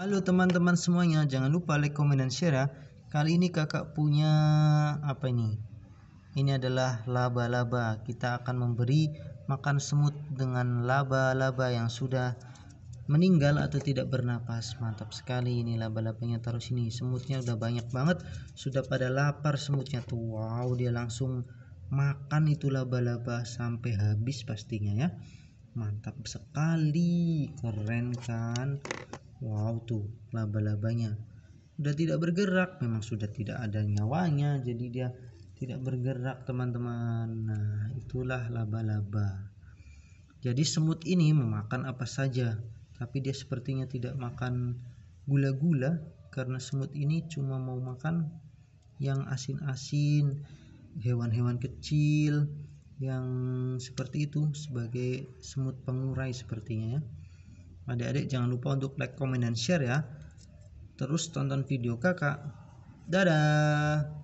Halo teman-teman semuanya, jangan lupa like, komen, dan share ya. Kali ini kakak punya apa ini? Ini adalah laba-laba. Kita akan memberi makan semut dengan laba-laba yang sudah meninggal atau tidak bernapas. Mantap sekali ini laba-labanya taruh sini. Semutnya udah banyak banget, sudah pada lapar semutnya tuh. Wow, dia langsung makan itu laba-laba sampai habis pastinya ya. Mantap sekali, keren kan? Wow tuh laba-labanya udah tidak bergerak memang sudah tidak ada nyawanya jadi dia tidak bergerak teman-teman nah itulah laba-laba jadi semut ini memakan apa saja tapi dia sepertinya tidak makan gula-gula karena semut ini cuma mau makan yang asin-asin hewan-hewan kecil yang seperti itu sebagai semut pengurai sepertinya ya Adik-adik jangan lupa untuk like, comment, dan share ya. Terus tonton video kakak. Dadah.